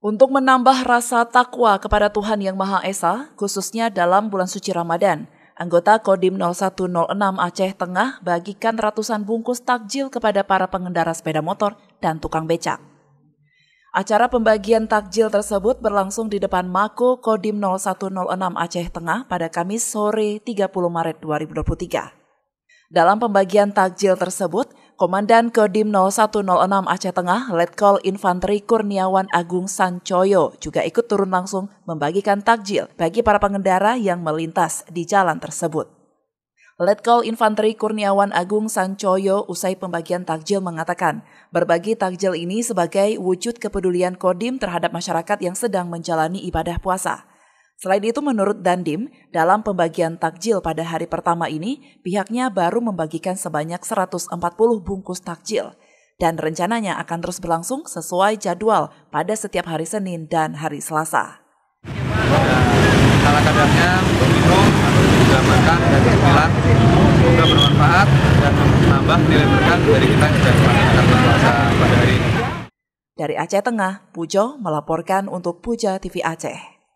untuk menambah rasa takwa kepada Tuhan Yang Maha Esa, khususnya dalam bulan suci Ramadan. Anggota Kodim 0106 Aceh Tengah bagikan ratusan bungkus takjil kepada para pengendara sepeda motor dan tukang becak. Acara pembagian takjil tersebut berlangsung di depan Mako Kodim 0106 Aceh Tengah pada Kamis sore 30 Maret 2023. Dalam pembagian takjil tersebut, Komandan Kodim 0106 Aceh Tengah, Letkol Infanteri Kurniawan Agung Sancoyo juga ikut turun langsung membagikan takjil bagi para pengendara yang melintas di jalan tersebut. Letkol Infanteri Kurniawan Agung Sancoyo usai pembagian takjil mengatakan, berbagi takjil ini sebagai wujud kepedulian Kodim terhadap masyarakat yang sedang menjalani ibadah puasa. Selain itu, menurut Dandim, dalam pembagian takjil pada hari pertama ini, pihaknya baru membagikan sebanyak 140 bungkus takjil dan rencananya akan terus berlangsung sesuai jadwal pada setiap hari Senin dan hari Selasa. Salah kadarnya untuk minum, makan dan cemilan, juga bermanfaat dan menambah nilai berkat dari kita juga puasa pada hari ini. Dari Aceh Tengah, Pujo melaporkan untuk Puja TV Aceh.